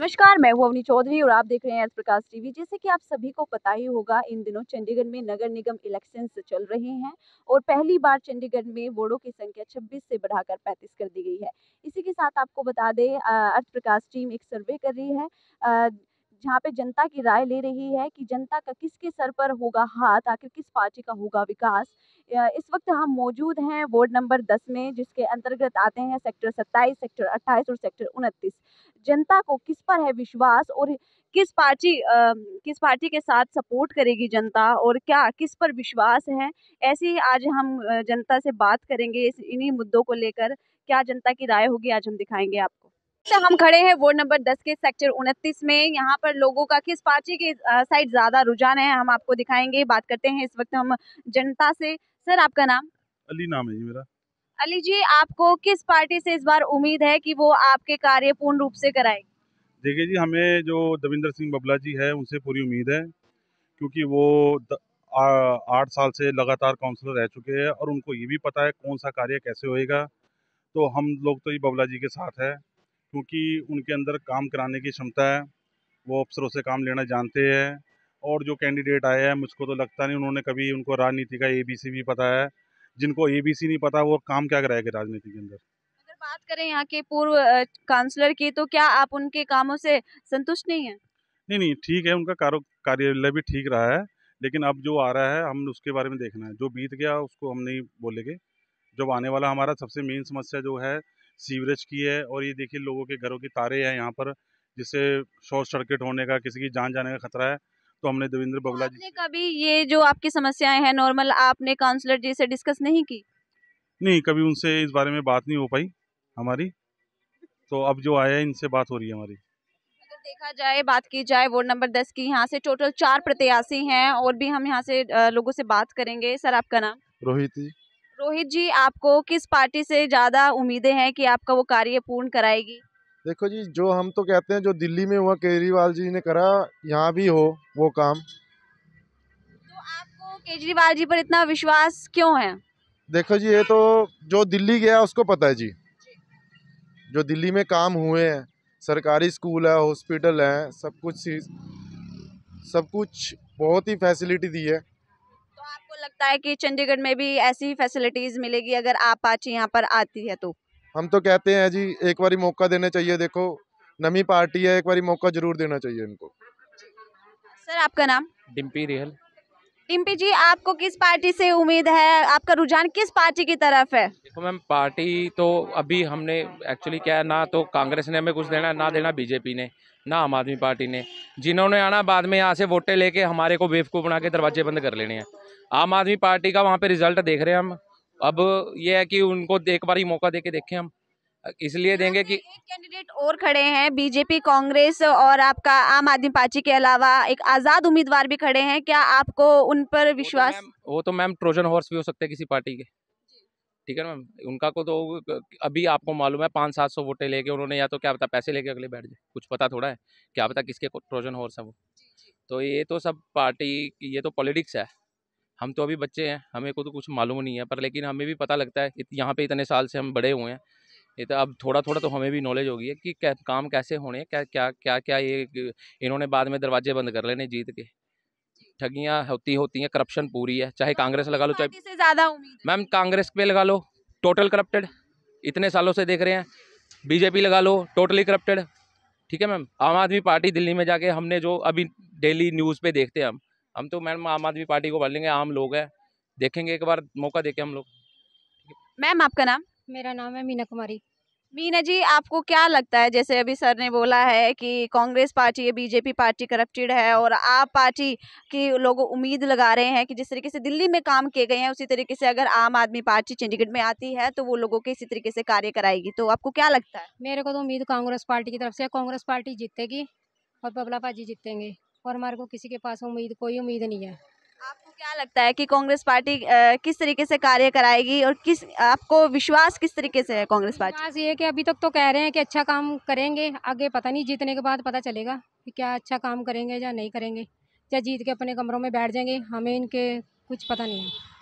नमस्कार मैं हूं अवनी चौधरी और आप देख रहे हैं एस प्रकाश टीवी जैसे कि आप सभी को पता ही होगा इन दिनों चंडीगढ़ में नगर निगम इलेक्शन चल रहे हैं और पहली बार चंडीगढ़ में वोटों की संख्या 26 से बढ़ाकर 35 कर दी गई है इसी के साथ आपको बता दें अर्थ प्रकाश टीम एक सर्वे कर रही है आ, जहाँ पे जनता की राय ले रही है कि जनता का किसके सर पर होगा हाथ आखिर किस पार्टी का होगा विकास इस वक्त हम मौजूद हैं वार्ड नंबर दस में जिसके अंतर्गत आते हैं सेक्टर सत्ताईस सेक्टर अट्ठाईस और सेक्टर उनतीस जनता को किस पर है विश्वास और किस पार्टी आ, किस पार्टी के साथ सपोर्ट करेगी जनता और क्या किस पर विश्वास है ऐसे ही आज हम जनता से बात करेंगे इन्हीं मुद्दों को लेकर क्या जनता की राय होगी आज हम दिखाएंगे आपको तो हम खड़े हैं वार्ड नंबर दस के सेक्टर उनतीस में यहाँ पर लोगों का किस पार्टी के साइड ज़्यादा रुझान है हम आपको दिखाएंगे बात करते हैं इस वक्त हम जनता से सर आपका नाम अली नाम है जी मेरा अली जी आपको किस पार्टी से इस बार उम्मीद है कि वो आपके कार्य पूर्ण रूप से कराएगी देखिए जी हमें जो दविंदर सिंह बबला जी है उनसे पूरी उम्मीद है क्योंकि वो आठ साल से लगातार काउंसलर रह चुके हैं और उनको ये भी पता है कौन सा कार्य कैसे होएगा तो हम लोग तो ये बबला जी के साथ है क्योंकि उनके अंदर काम कराने की क्षमता है वो अफसरों से काम लेना जानते हैं और जो कैंडिडेट आए हैं मुझको तो लगता नहीं उन्होंने कभी उनको राजनीति का सी भी पता है जिनको सी नहीं पता वो काम क्या कराएगा राजनीति के अंदर अगर बात करें यहाँ के पूर्व काउंसलर की तो क्या आप उनके कामों से संतुष्ट नहीं है नहीं नहीं ठीक है उनका कारो कार्यालय भी ठीक रहा है लेकिन अब जो आ रहा है हम उसके बारे में देखना है जो बीत गया उसको हम नहीं बोलेंगे जब आने वाला हमारा सबसे मेन समस्या जो है सीवरेज की है और ये देखिए लोगों के घरों की तारे हैं यहाँ पर जिससे शॉर्ट सर्किट होने का किसी की जान जाने का खतरा है तो हमने देवेंद्र बगला जी कभी ये जो आपकी समस्याएं हैं नॉर्मल आपने काउंसलर जी से डिस्कस नहीं की नहीं कभी उनसे इस बारे में बात नहीं हो पाई हमारी तो अब जो आया है इनसे बात हो रही है हमारी देखा जाए बात की जाए वार्ड नंबर दस की यहाँ से टोटल चार प्रत्याशी हैं और भी हम यहाँ से लोगों से बात करेंगे सर आपका नाम रोहित जी रोहित जी आपको किस पार्टी से ज़्यादा उम्मीदें हैं कि आपका वो कार्य पूर्ण कराएगी देखो जी जो हम तो कहते हैं जो दिल्ली में हुआ केजरीवाल जी ने करा यहाँ भी हो वो काम तो आपको केजरीवाल जी पर इतना विश्वास क्यों है देखो जी ये तो जो दिल्ली गया उसको पता है जी जो दिल्ली में काम हुए हैं सरकारी स्कूल है हॉस्पिटल है सब कुछ सब कुछ बहुत ही फैसिलिटी दी है तो आपको लगता है कि चंडीगढ़ में भी ऐसी फैसिलिटीज़ मिलेगी अगर आप आज यहाँ पर आती है तो हम तो कहते हैं जी एक बारी मौका देना चाहिए देखो नमी पार्टी है एक बारी मौका जरूर देना चाहिए इनको सर आपका नाम डिम्पी रिहल डिम्पी जी आपको किस पार्टी से उम्मीद है आपका रुझान किस पार्टी की तरफ है देखो मैम पार्टी तो अभी हमने एक्चुअली क्या है ना तो कांग्रेस ने हमें कुछ देना ना देना बीजेपी ने ना आम आदमी पार्टी ने जिन्होंने आना बाद में यहाँ से वोटें लेके हमारे को बेवकूफ़ बना के दरवाजे बंद कर लेने हैं आम आदमी पार्टी का वहाँ पे रिजल्ट देख रहे हैं हम अब ये है कि उनको एक बार ही मौका दे के देखें हम इसलिए देंगे कि कैंडिडेट और खड़े हैं बीजेपी कांग्रेस और आपका आम आदमी पार्टी के अलावा एक आजाद उम्मीदवार भी खड़े हैं क्या आपको उन पर तो विश्वास वो तो मैम तो ट्रोजन हॉर्स भी हो सकते हैं किसी पार्टी के ठीक है मैम उनका को तो अभी आपको मालूम है पाँच सात सौ वोटे लेके उन्होंने या तो क्या पता पैसे लेके अगले बैठ जाए कुछ पता थोड़ा है क्या पता किसके ट्रोजन हॉर्स है वो तो ये तो सब पार्टी ये तो पॉलिटिक्स है हम तो अभी बच्चे हैं हमें को तो कुछ मालूम नहीं है पर लेकिन हमें भी पता लगता है यहाँ पे इतने साल से हम बड़े हुए हैं ये तो अब थोड़ा थोड़ा तो हमें भी नॉलेज होगी है कि क्या, काम कैसे होने क्या क्या क्या क्या ये इन्होंने बाद में दरवाजे बंद कर लेने जीत के ठगियाँ होती होती हैं करप्शन पूरी है चाहे कांग्रेस लगा लो चाहे ज़्यादा मैम कांग्रेस पे लगा लो टोटल करप्टेड इतने सालों से देख रहे हैं बीजेपी लगा लो टोटली करप्टेड ठीक है मैम आम आदमी पार्टी दिल्ली में जाके हमने जो अभी डेली न्यूज़ पे देखते हैं हम हम तो मैडम आम आदमी पार्टी को बोलेंगे आम लोग हैं देखेंगे एक बार मौका देके हम लोग मैम आपका नाम मेरा नाम है मीना कुमारी मीना जी आपको क्या लगता है जैसे अभी सर ने बोला है कि कांग्रेस पार्टी या बीजेपी पार्टी करप्टेड है और आप पार्टी की लोग उम्मीद लगा रहे हैं कि जिस तरीके से दिल्ली में काम किए गए हैं उसी तरीके से अगर आम आदमी पार्टी चंडीगढ़ में आती है तो वो लोगों के इसी तरीके से कार्य कराएगी तो आपको क्या लगता है मेरे को तो उम्मीद कांग्रेस पार्टी की तरफ से कांग्रेस पार्टी जीतेगी और बबला भाजी जीतेंगे और हमारे को किसी के पास उम्मीद कोई उम्मीद नहीं है आपको क्या लगता है कि कांग्रेस पार्टी आ, किस तरीके से कार्य कराएगी और किस आपको विश्वास किस तरीके से है कांग्रेस पार्टी आज ये है कि अभी तक तो कह रहे हैं कि अच्छा काम करेंगे आगे पता नहीं जीतने के बाद पता चलेगा कि क्या अच्छा काम करेंगे या नहीं करेंगे या जीत के अपने कमरों में बैठ जाएंगे हमें इनके कुछ पता नहीं है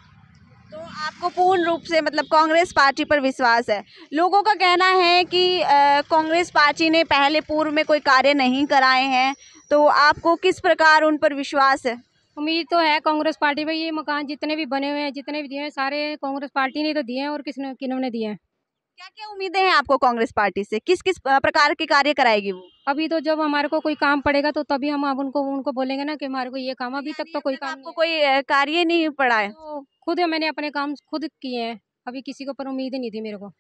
तो आपको पूर्ण रूप से मतलब कांग्रेस पार्टी पर विश्वास है लोगों का कहना है कि कांग्रेस पार्टी ने पहले पूर्व में कोई कार्य नहीं कराए हैं तो आपको किस प्रकार उन पर विश्वास है उम्मीद तो है कांग्रेस पार्टी में ये मकान जितने भी बने हुए हैं जितने भी दिए हैं सारे कांग्रेस पार्टी ने तो दिए हैं और किसने किन्होंने दिए हैं क्या क्या उम्मीदें हैं आपको कांग्रेस पार्टी से किस किस प्रकार के कार्य कराएगी वो अभी तो जब हमारे को कोई काम पड़ेगा तो तभी हम अब उनको उनको बोलेंगे ना कि हमारे को ये काम अभी तक तो कोई काम आपको कोई कार्य नहीं पड़ा है तो खुद मैंने अपने काम खुद किए हैं अभी किसी को पर उम्मीद नहीं थी मेरे को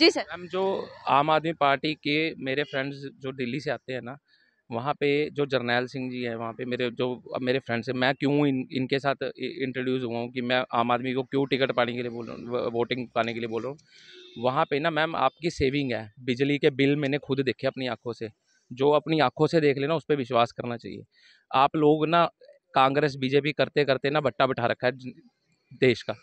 जी सर हम जो आम आदमी पार्टी के मेरे फ्रेंड्स जो दिल्ली से आते हैं ना वहाँ पे जो जरनैल सिंह जी हैं वहाँ पे मेरे जो मेरे फ्रेंड्स हैं मैं क्यों इन इनके साथ इंट्रोड्यूस हुआ हूँ कि मैं आम आदमी को क्यों टिकट पाने के लिए बोल वोटिंग पाने के लिए बोल रहा हूँ वहाँ पे ना मैम आपकी सेविंग है बिजली के बिल मैंने खुद देखे अपनी आँखों से जो अपनी आँखों से देख लेना उस पर विश्वास करना चाहिए आप लोग ना कांग्रेस बीजेपी करते करते ना भट्टा बैठा रखा है देश का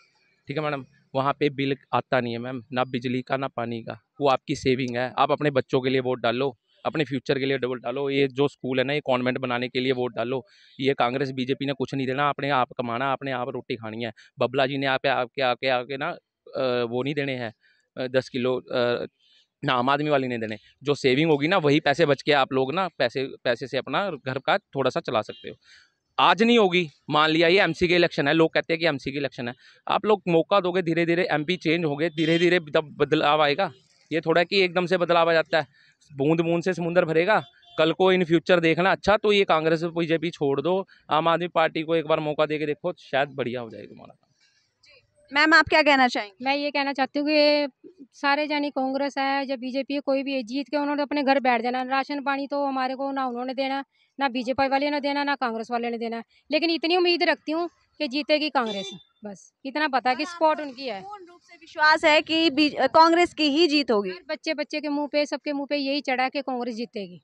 ठीक है मैडम वहाँ पे बिल आता नहीं है मैम ना बिजली का ना पानी का वो आपकी सेविंग है आप अपने बच्चों के लिए वोट डालो अपने फ्यूचर के लिए वोट डालो ये जो स्कूल है ना ये कॉन्वेंट बनाने के लिए वोट डालो ये कांग्रेस बीजेपी ने कुछ नहीं देना अपने आप कमाना अपने आप रोटी खानी है बबला जी ने आप आपके आके आके ना वो नहीं देने हैं दस किलो ना आम आदमी वाली नहीं देने जो सेविंग होगी ना वही पैसे बच के आप लोग ना पैसे पैसे से अपना घर का थोड़ा सा चला सकते हो आज नहीं होगी मान लिया ये एमसी के इलेक्शन है लोग कहते हैं कि एमसी के इलेक्शन है आप लोग मौका दोगे धीरे धीरे एमपी चेंज गए धीरे धीरे बदलाव आएगा ये थोड़ा कि एकदम से बदलाव आ जाता है बूंद बूंद से समुंदर भरेगा कल को इन फ्यूचर देखना अच्छा तो ये कांग्रेस बीजेपी छोड़ दो आम आदमी पार्टी को एक बार मौका दे के देखो शायद बढ़िया हो जाएगा हमारा मैम आप क्या कहना चाहेंगे मैं ये कहना चाहती हूँ कि सारे जानी कांग्रेस है या बीजेपी है कोई भी है जीत के उन्होंने अपने घर बैठ जाना राशन पानी तो हमारे को ना उन्होंने देना ना बीजेपी वाले ने देना ना कांग्रेस वाले ने देना लेकिन इतनी उम्मीद रखती हूँ कि जीतेगी कांग्रेस बस इतना पता कि सपोर्ट उनकी है विश्वास है कि कांग्रेस की ही जीत होगी बच्चे बच्चे के मुंह पे सबके मुंह पे यही चढ़ा के कांग्रेस जीतेगी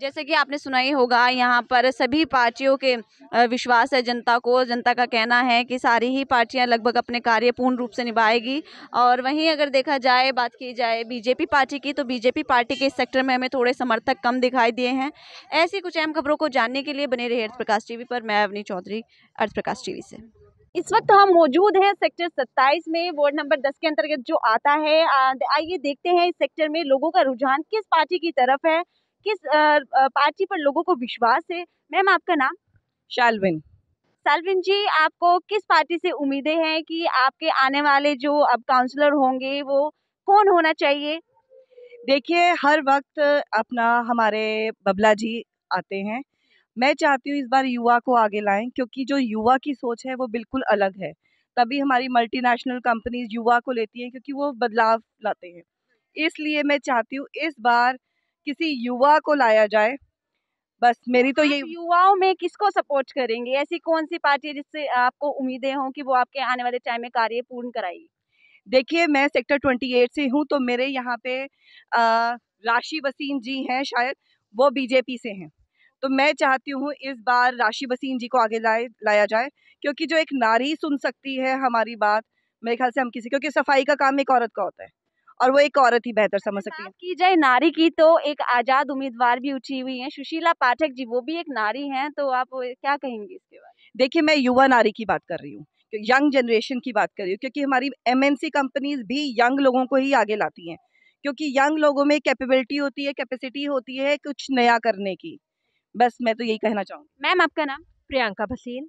जैसे कि आपने सुना ही होगा यहाँ पर सभी पार्टियों के विश्वास है जनता को जनता का कहना है कि सारी ही पार्टियाँ लगभग अपने कार्य पूर्ण रूप से निभाएगी और वहीं अगर देखा जाए बात की जाए बीजेपी पार्टी की तो बीजेपी पार्टी के इस सेक्टर में हमें थोड़े समर्थक कम दिखाई दिए हैं ऐसी कुछ अहम खबरों को जानने के लिए बने रहे अर्थ प्रकाश टीवी पर मैं अवनी चौधरी अर्थ प्रकाश टीवी से इस वक्त हम मौजूद हैं सेक्टर 27 में वार्ड नंबर 10 के अंतर्गत जो आता है आइए देखते हैं इस सेक्टर में लोगों का रुझान किस पार्टी की तरफ है किस पार्टी पर लोगों को विश्वास है मैम आपका नाम शालविन सालविन जी आपको किस पार्टी से उम्मीदें हैं कि आपके आने वाले जो अब काउंसलर होंगे वो कौन होना चाहिए देखिए हर वक्त अपना हमारे बबला जी आते हैं मैं चाहती हूँ इस बार युवा को आगे लाएं क्योंकि जो युवा की सोच है वो बिल्कुल अलग है तभी हमारी मल्टीनेशनल कंपनीज युवा को लेती हैं क्योंकि वो बदलाव लाते हैं इसलिए मैं चाहती हूँ इस बार किसी युवा को लाया जाए बस मेरी तो ये युवाओं में किसको सपोर्ट करेंगे ऐसी कौन सी पार्टी है जिससे आपको उम्मीदें हों कि वो आपके आने वाले टाइम में कार्य पूर्ण कराएगी देखिए मैं सेक्टर 28 से हूँ तो मेरे यहाँ पे राशि वसीम जी हैं शायद वो बीजेपी से हैं तो मैं चाहती हूँ इस बार राशि बसीन जी को आगे लाए लाया जाए क्योंकि जो एक नारी सुन सकती है हमारी बात मेरे ख्याल से हम किसी क्योंकि सफाई का काम एक औरत का होता है और वो एक औरत ही बेहतर समझ सकती है की जाए नारी की तो एक आजाद उम्मीदवार भी उठी हुई है सुशीला पाठक जी वो भी एक नारी है तो आप क्या कहेंगे इसके बाद देखिए मैं युवा नारी की बात कर रही हूँ यंग जनरेशन की बात कर रही हूँ क्योंकि हमारी एमएनसी कंपनीज भी यंग लोगों को ही आगे लाती हैं क्योंकि यंग लोगों में कैपेबिलिटी होती है कैपेसिटी होती है कुछ नया करने की बस मैं तो यही कहना चाहूँगी मैम आपका नाम प्रियंका भसीन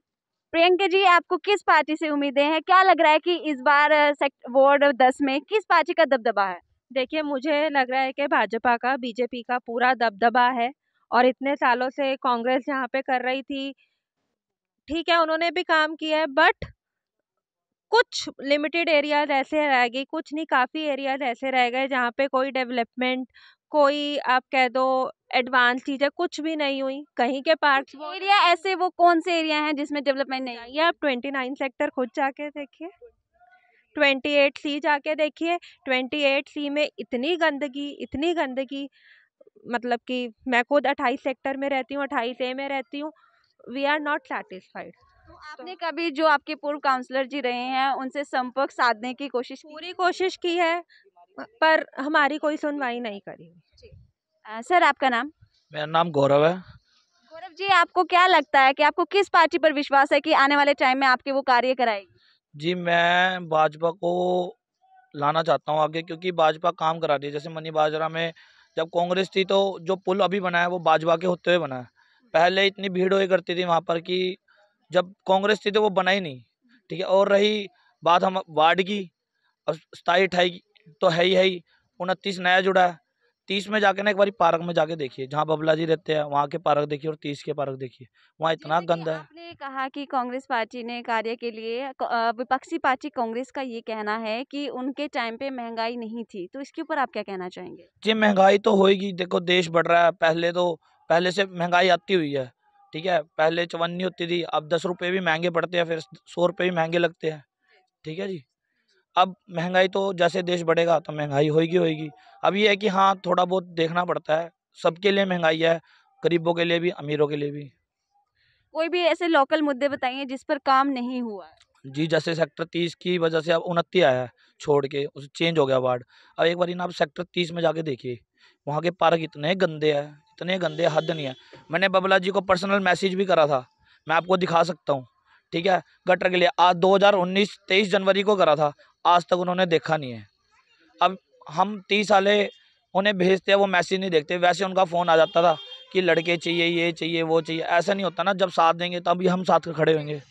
प्रियंका जी आपको किस पार्टी से उम्मीदें हैं क्या लग रहा है कि इस बार वार्ड दस में किस पार्टी का दबदबा है देखिए मुझे लग रहा है कि भाजपा का बीजेपी का पूरा दबदबा है और इतने सालों से कांग्रेस यहाँ पे कर रही थी ठीक है उन्होंने भी काम किया है बट कुछ लिमिटेड एरियाज ऐसे रह गई कुछ नहीं काफ़ी एरियाज ऐसे रह गए जहाँ पे कोई डेवलपमेंट कोई आप कह दो एडवांस चीजें कुछ भी नहीं हुई कहीं के पार्क एरिया ऐसे वो कौन से एरिया हैं जिसमें डेवलपमेंट नहीं हुई आप ट्वेंटी नाइन सेक्टर खुद जाके देखिए ट्वेंटी एट सी जाके देखिए ट्वेंटी एट सी में इतनी गंदगी इतनी गंदगी मतलब कि मैं खुद अट्ठाईस सेक्टर में रहती हूँ अट्ठाईस ए में रहती हूँ वी आर नॉट सेटिस्फाइड आपने कभी जो आपके पूर्व काउंसलर जी रहे हैं उनसे संपर्क साधने की कोशिश पूरी कोशिश की है पर हमारी कोई सुनवाई नहीं करी आ, सर आपका नाम मेरा नाम गौरव है गौरव जी आपको क्या लगता है कि आपको किस पार्टी पर विश्वास है कि आने वाले टाइम में आपके वो कार्य कराएगी जी मैं भाजपा को लाना चाहता हूँ आगे क्योंकि भाजपा काम करा रही है जैसे मनी बाजरा में जब कांग्रेस थी तो जो पुल अभी बना है वो भाजपा के होते हुए बना है पहले इतनी भीड़ हुई करती थी वहाँ पर कि जब कांग्रेस थी तो वो बना ही नहीं ठीक है और रही बात हम वार्ड की और स्थाई ठाई तो है ही है ही उनतीस नया जुड़ा है तीस में जाके ना एक बार पार्क में जाके देखिए जहाँ बबला जी रहते हैं वहाँ के पार्क देखिए और तीस के पार्क देखिए वहाँ इतना गंदा है आपने कहा कि कांग्रेस पार्टी ने कार्य के लिए विपक्षी पार्टी कांग्रेस का ये कहना है कि उनके टाइम पे महंगाई नहीं थी तो इसके ऊपर आप क्या कहना चाहेंगे जी महंगाई तो होगी देखो देश बढ़ रहा है पहले तो पहले से महंगाई आती हुई है ठीक है पहले चवन्नी होती थी अब दस रुपये भी महंगे पड़ते हैं फिर सौ रुपये भी महंगे लगते हैं ठीक है जी अब महंगाई तो जैसे देश बढ़ेगा तो महंगाई होगी होगी अब ये है कि हाँ थोड़ा बहुत देखना पड़ता है सबके लिए महंगाई है गरीबों के लिए भी अमीरों के लिए भी कोई भी ऐसे लोकल मुद्दे बताइए जिस पर काम नहीं हुआ जी जैसे सेक्टर तीस की वजह से अब उनती आया है छोड़ के उसे चेंज हो गया वार्ड अब एक बार ना आप सेक्टर तीस में जाके देखिए वहाँ के पार्क इतने गंदे हैं इतने गंदे हद नहीं है मैंने बबला जी को पर्सनल मैसेज भी करा था मैं आपको दिखा सकता हूँ ठीक है गटर के लिए आज 2019 23 जनवरी को करा था आज तक उन्होंने देखा नहीं है अब हम तीस साले उन्हें भेजते हैं वो मैसेज नहीं देखते वैसे उनका फ़ोन आ जाता था कि लड़के चाहिए ये चाहिए वो चाहिए ऐसा नहीं होता ना जब साथ देंगे तभी हम साथ खड़े होंगे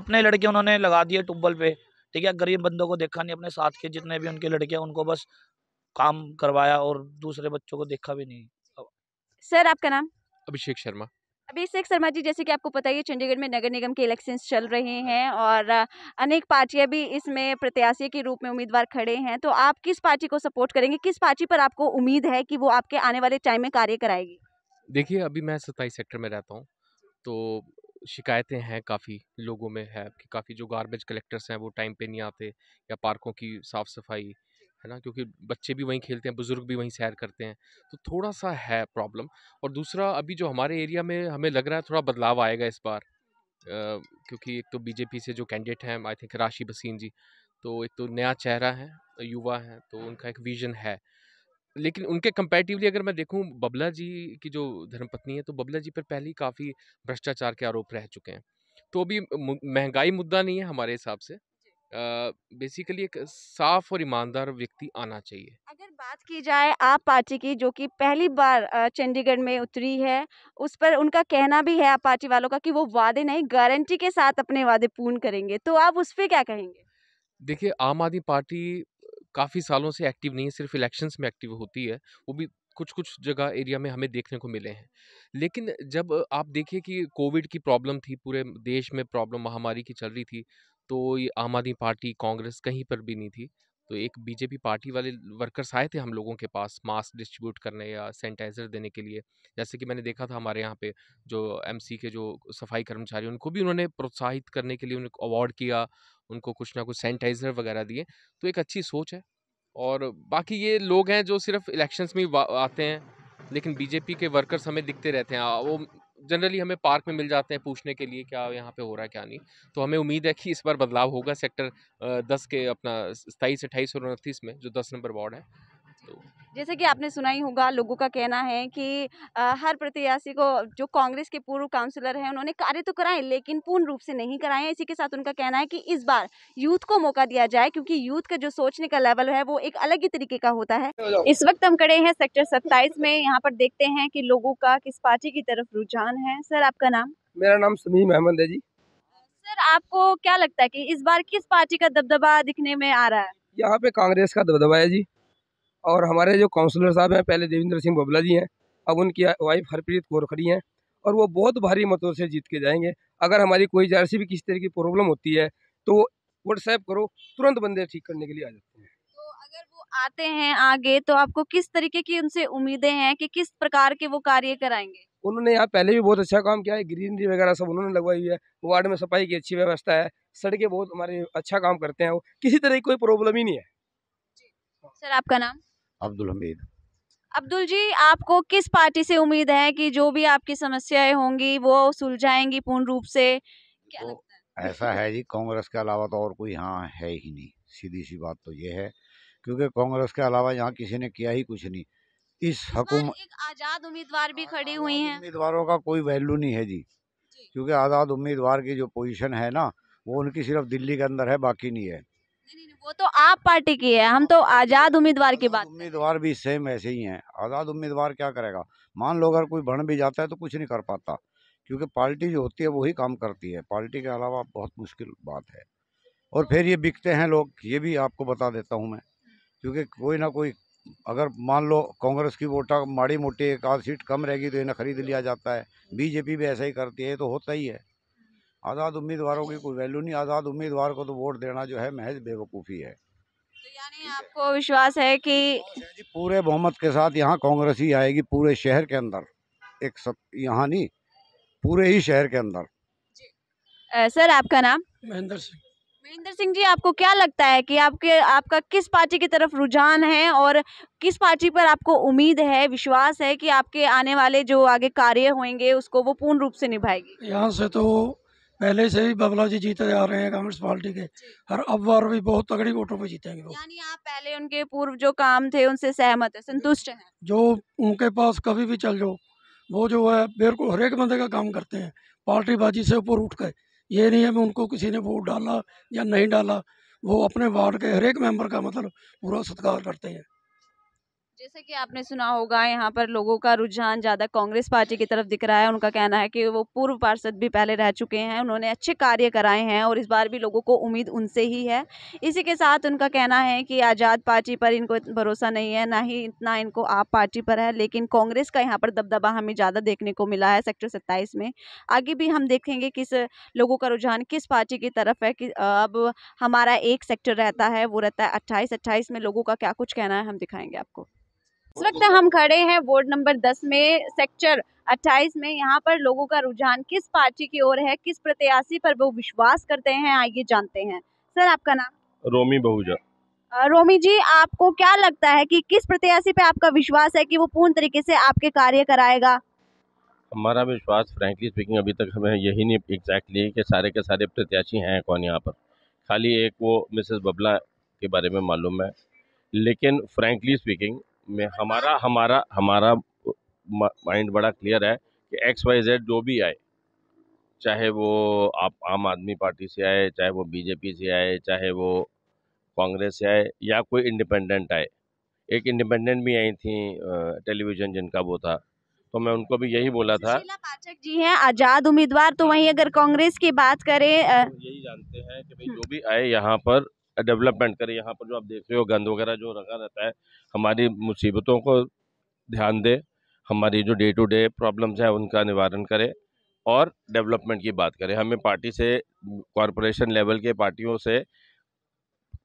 अपने लड़के उन्होंने लगा दिए टुब्बल पे ठीक है गरीब बंदों को देखा नहीं अपने साथ के जितने भी उनके लड़के हैं उनको बस काम करवाया और दूसरे बच्चों को देखा भी नहीं सर आपका नाम अभिषेक शर्मा अभिषेक शर्मा जी जैसे कि आपको पता ही है चंडीगढ़ में नगर निगम के इलेक्शन चल रहे हैं और अनेक पार्टियां भी इसमें प्रत्याशी के रूप में उम्मीदवार खड़े हैं तो आप किस पार्टी को सपोर्ट करेंगे किस पार्टी पर आपको उम्मीद है कि वो आपके आने वाले टाइम में कार्य कराएगी देखिए अभी मैं सताईस सेक्टर में रहता हूँ तो शिकायतें हैं काफ़ी लोगों में है कि काफ़ी जो गार्बेज कलेक्टर्स हैं वो टाइम पे नहीं आते या पार्कों की साफ़ सफाई है ना क्योंकि बच्चे भी वहीं खेलते हैं बुज़ुर्ग भी वहीं सैर करते हैं तो थोड़ा सा है प्रॉब्लम और दूसरा अभी जो हमारे एरिया में हमें लग रहा है थोड़ा बदलाव आएगा इस बार क्योंकि एक तो बीजेपी से जो कैंडिडेट हैं आई थिंक राशि बसीन जी तो एक तो नया चेहरा है युवा है तो उनका एक विजन है लेकिन उनके कंपेरेटिवली अगर मैं देखूं बबला जी की जो धर्मपत्नी है तो बबला जी पर पहले ही काफ़ी भ्रष्टाचार के आरोप रह चुके हैं तो अभी महंगाई मुद्दा नहीं है हमारे हिसाब से बेसिकली एक साफ और ईमानदार व्यक्ति आना चाहिए अगर बात की जाए आप पार्टी की जो कि पहली बार चंडीगढ़ में उतरी है उस पर उनका कहना भी है आप पार्टी वालों का कि वो वादे नहीं गारंटी के साथ अपने वादे पूर्ण करेंगे तो आप उस पर क्या कहेंगे देखिए आम आदमी पार्टी काफ़ी सालों से एक्टिव नहीं है सिर्फ इलेक्शंस में एक्टिव होती है वो भी कुछ कुछ जगह एरिया में हमें देखने को मिले हैं लेकिन जब आप देखिए कि कोविड की प्रॉब्लम थी पूरे देश में प्रॉब्लम महामारी की चल रही थी तो ये आम आदमी पार्टी, कांग्रेस कहीं पर भी नहीं थी। तो एक बीजेपी पार्टी वाले वर्कर्स आए थे हम लोगों के पास मास्क डिस्ट्रीब्यूट करने या सैनिटाइज़र देने के लिए। जैसे कि मैंने देखा था हमारे यहाँ पे जो एमसी के जो सफाई कर्मचारी उनको भी उन्होंने प्रोत्साहित करने के लिए उनको अवार्ड किया, उनको कुछ ना कुछ सैनिटाइज़र वगैरह दिए। तो एक अच्छी सोच है और बाकी ये लोग हैं जो सिर्फ़ इलेक्शंस में ही आते हैं। लेकिन बीजेपी के वर्कर्स हमें दिखते रहते हैं। वो जनरली हमें पार्क में मिल जाते हैं पूछने के लिए क्या यहाँ पे हो रहा है क्या नहीं तो हमें उम्मीद है कि इस बार बदलाव होगा सेक्टर दस के अपना सताईस अट्ठाईस और उनतीस में जो दस नंबर वार्ड है तो जैसे कि आपने सुना ही होगा लोगों का कहना है कि आ, हर प्रत्याशी को जो कांग्रेस के पूर्व काउंसिलर हैं उन्होंने कार्य तो कराए लेकिन पूर्ण रूप से नहीं कराए इसी के साथ उनका कहना है कि इस बार यूथ को मौका दिया जाए क्योंकि यूथ का जो सोचने का लेवल है वो एक अलग ही तरीके का होता है इस वक्त हम खड़े हैं सेक्टर सत्ताईस में यहाँ पर देखते हैं कि लोगों का किस पार्टी की तरफ रुझान है सर आपका नाम मेरा नाम समीम अहमद है जी सर आपको क्या लगता है कि इस बार किस पार्टी का दबदबा दिखने में आ रहा है यहाँ पे कांग्रेस का दबदबा है जी और हमारे जो काउंसलर साहब हैं पहले देवेंद्र सिंह बबला जी हैं अब उनकी वाइफ हरप्रीत कौर खड़ी हैं और वो बहुत भारी मतों से जीत के जाएंगे अगर हमारी कोई जैसे भी किसी तरह की प्रॉब्लम होती है तो व्हाट्सएप करो तुरंत बंदे ठीक करने के लिए आ जाते हैं तो अगर वो आते हैं आगे तो आपको किस तरीके की उनसे उम्मीदें हैं कि किस प्रकार के वो कार्य कराएंगे उन्होंने यहाँ पहले भी बहुत अच्छा काम किया है ग्रीनरी वगैरह सब उन्होंने लगवाई हुई है वार्ड में सफाई की अच्छी व्यवस्था है सड़कें बहुत हमारे अच्छा काम करते हैं वो किसी तरह की कोई प्रॉब्लम ही नहीं है सर आपका नाम अब्दुल हमीद अब्दुल जी आपको किस पार्टी से उम्मीद है कि जो भी आपकी समस्याएं होंगी वो सुलझाएंगी पूर्ण रूप से क्या तो लगता है? ऐसा है जी कांग्रेस के अलावा तो और कोई यहाँ है ही नहीं सीधी सी बात तो ये है क्योंकि कांग्रेस के अलावा यहाँ किसी ने किया ही कुछ नहीं इस एक आजाद उम्मीदवार भी हाँ, खड़ी हुई है उम्मीदवारों का कोई वैल्यू नहीं है जी क्योंकि आज़ाद उम्मीदवार की जो पोजीशन है ना वो उनकी सिर्फ दिल्ली के अंदर है बाकी नहीं है वो तो आप पार्टी की है हम तो आजाद उम्मीदवार की बात उम्मीदवार भी सेम ऐसे ही हैं आजाद उम्मीदवार क्या करेगा मान लो अगर कोई बढ़ भी जाता है तो कुछ नहीं कर पाता क्योंकि पार्टी जो होती है वही काम करती है पार्टी के अलावा बहुत मुश्किल बात है और फिर ये बिकते हैं लोग ये भी आपको बता देता हूँ मैं क्योंकि कोई ना कोई अगर मान लो कांग्रेस की वोटा माड़ी मोटी एक आध सीट कम रहेगी तो इन्हें खरीद लिया जाता है बीजेपी भी ऐसा ही करती है तो होता ही है आज़ाद उम्मीदवारों की कोई वैल्यू नहीं आज़ाद उम्मीदवार को तो वोट देना जो है महज बेवकूफ़ी है तो यानी आपको विश्वास है कि पूरे बहुमत के साथ यहाँ कांग्रेस ही आएगी पूरे शहर के अंदर एक सब यहाँ नहीं पूरे ही शहर के अंदर आ, सर आपका नाम महेंद्र सिंह महेंद्र सिंह जी आपको क्या लगता है कि आपके आपका किस पार्टी की तरफ रुझान है और किस पार्टी पर आपको उम्मीद है विश्वास है कि आपके आने वाले जो आगे कार्य होंगे उसको वो पूर्ण रूप से निभाएगी यहाँ से तो पहले से ही बबला जी जीते जा रहे हैं कांग्रेस पार्टी के हर अब बार भी बहुत तगड़ी वोटों पे जीतेंगे वो यानी आप पहले उनके पूर्व जो काम थे उनसे सहमत है संतुष्ट हैं जो उनके पास कभी भी चल जाओ वो जो है बिल्कुल हरेक बंदे का काम करते हैं पार्टी बाजी से ऊपर उठ गए ये नहीं है उनको किसी ने वोट डाला या नहीं डाला वो अपने वार्ड के हरेक मेंबर का मतलब पूरा सत्कार करते हैं जैसे कि आपने सुना होगा यहाँ पर लोगों का रुझान ज़्यादा कांग्रेस पार्टी की तरफ दिख रहा है उनका कहना है कि वो पूर्व पार्षद भी पहले रह चुके हैं उन्होंने अच्छे कार्य कराए हैं और इस बार भी लोगों को उम्मीद उनसे ही है इसी के साथ उनका कहना है कि आज़ाद पार्टी पर इनको भरोसा नहीं है ना ही इतना इनको आप पार्टी पर है लेकिन कांग्रेस का यहाँ पर दबदबा हमें ज़्यादा देखने को मिला है सेक्टर सत्ताईस में आगे भी हम देखेंगे किस लोगों का रुझान किस पार्टी की तरफ है कि अब हमारा एक सेक्टर रहता है वो रहता है अट्ठाईस अट्ठाईस में लोगों का क्या कुछ कहना है हम दिखाएंगे आपको इस वक्त हम खड़े हैं वार्ड नंबर 10 में सेक्टर 28 में यहाँ पर लोगों का रुझान किस पार्टी की ओर है किस प्रत्याशी पर वो विश्वास करते हैं आइए जानते हैं सर आपका नाम रोमी बहुजा रोमी जी आपको क्या लगता है कि किस प्रत्याशी पे आपका विश्वास है कि वो पूर्ण तरीके से आपके कार्य कराएगा हमारा विश्वास फ्रेंकली स्पीकिंग अभी तक हमें यही नहीं एग्जैक्टली exactly कि सारे के सारे प्रत्याशी हैं कौन यहाँ पर खाली एक वो मिसेस बबला के बारे में मालूम है लेकिन फ्रेंकली स्पीकिंग में हमारा हमारा हमारा माइंड बड़ा क्लियर है कि एक्स वाई जेड जो भी आए चाहे वो आप आम आदमी पार्टी से आए चाहे वो बीजेपी से आए चाहे वो कांग्रेस से आए या कोई इंडिपेंडेंट आए एक इंडिपेंडेंट भी आई थी टेलीविज़न जिनका वो था तो मैं उनको भी यही बोला था पाठक जी हैं आज़ाद उम्मीदवार तो वहीं अगर कांग्रेस की बात करें यही जानते हैं कि भाई जो भी आए यहाँ पर डेवलपमेंट करें यहाँ पर जो आप देख रहे हो गंद वगैरह जो रखा रहता है हमारी मुसीबतों को ध्यान दें हमारी जो डे टू डे प्रॉब्लम्स हैं उनका निवारण करें और डेवलपमेंट की बात करें हमें पार्टी से कॉरपोरेशन लेवल के पार्टियों से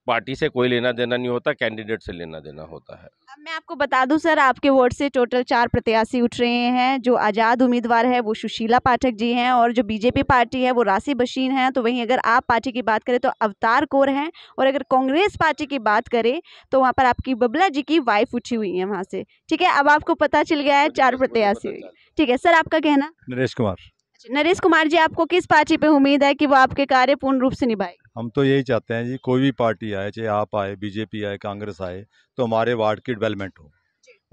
पार्टी से कोई लेना देना नहीं होता कैंडिडेट से लेना देना होता है अब मैं आपको बता दूं सर आपके वोट से टोटल चार प्रत्याशी उठ रहे हैं जो आज़ाद उम्मीदवार है वो सुशीला पाठक जी हैं और जो बीजेपी पार्टी है वो राशि बशीन है तो वहीं अगर आप पार्टी की बात करें तो अवतार कौर हैं और अगर कांग्रेस पार्टी की बात करें तो वहाँ पर आपकी बबला जी की वाइफ उठी हुई है वहाँ से ठीक है अब आपको पता चल गया है चार प्रत्याशी ठीक है सर आपका कहना नरेश कुमार अच्छा, नरेश कुमार जी आपको किस पार्टी पर उम्मीद है कि वो आपके कार्य पूर्ण रूप से निभाएगी हम तो यही चाहते हैं जी कोई भी पार्टी आए चाहे आप आए बीजेपी आए कांग्रेस आए तो हमारे वार्ड की डेवलपमेंट हो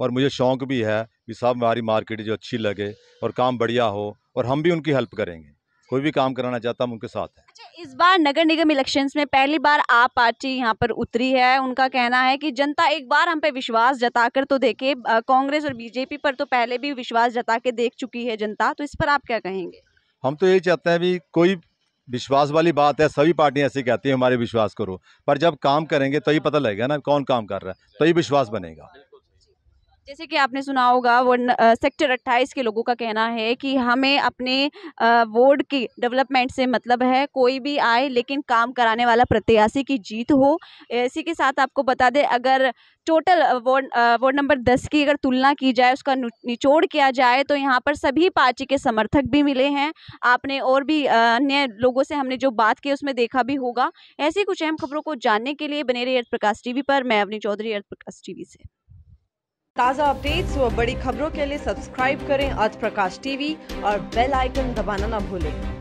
और मुझे शौक भी है कि साहब हमारी मार्केट जो अच्छी लगे और काम बढ़िया हो और हम भी उनकी हेल्प करेंगे कोई भी काम कराना चाहता हम उनके साथ हैं अच्छा, इस बार नगर निगम इलेक्शंस में पहली बार आप पार्टी यहाँ पर उतरी है उनका कहना है कि जनता एक बार हम पे विश्वास जताकर तो देखे कांग्रेस और बीजेपी पर तो पहले भी विश्वास जता के देख चुकी है जनता तो इस पर आप क्या कहेंगे हम तो यही चाहते हैं भी कोई विश्वास वाली बात है सभी पार्टियां ऐसी कहती हैं हमारे विश्वास करो पर जब काम करेंगे तो ही पता लगेगा ना कौन काम कर रहा है तो ही विश्वास बनेगा जैसे कि आपने सुना होगा वो सेक्टर 28 के लोगों का कहना है कि हमें अपने वार्ड की डेवलपमेंट से मतलब है कोई भी आए लेकिन काम कराने वाला प्रत्याशी की जीत हो इसी के साथ आपको बता दें अगर टोटल वार्ड वार्ड नंबर 10 की अगर तुलना की जाए उसका निचोड़ किया जाए तो यहाँ पर सभी पार्टी के समर्थक भी मिले हैं आपने और भी अन्य लोगों से हमने जो बात की उसमें देखा भी होगा ऐसी कुछ अहम खबरों को जानने के लिए बने रही अर्थ प्रकाश टी पर मैं अवनी चौधरी अर्थ प्रकाश टी से ताज़ा अपडेट्स व बड़ी खबरों के लिए सब्सक्राइब करें अर्थ प्रकाश टीवी और बेल आइकन दबाना न भूलें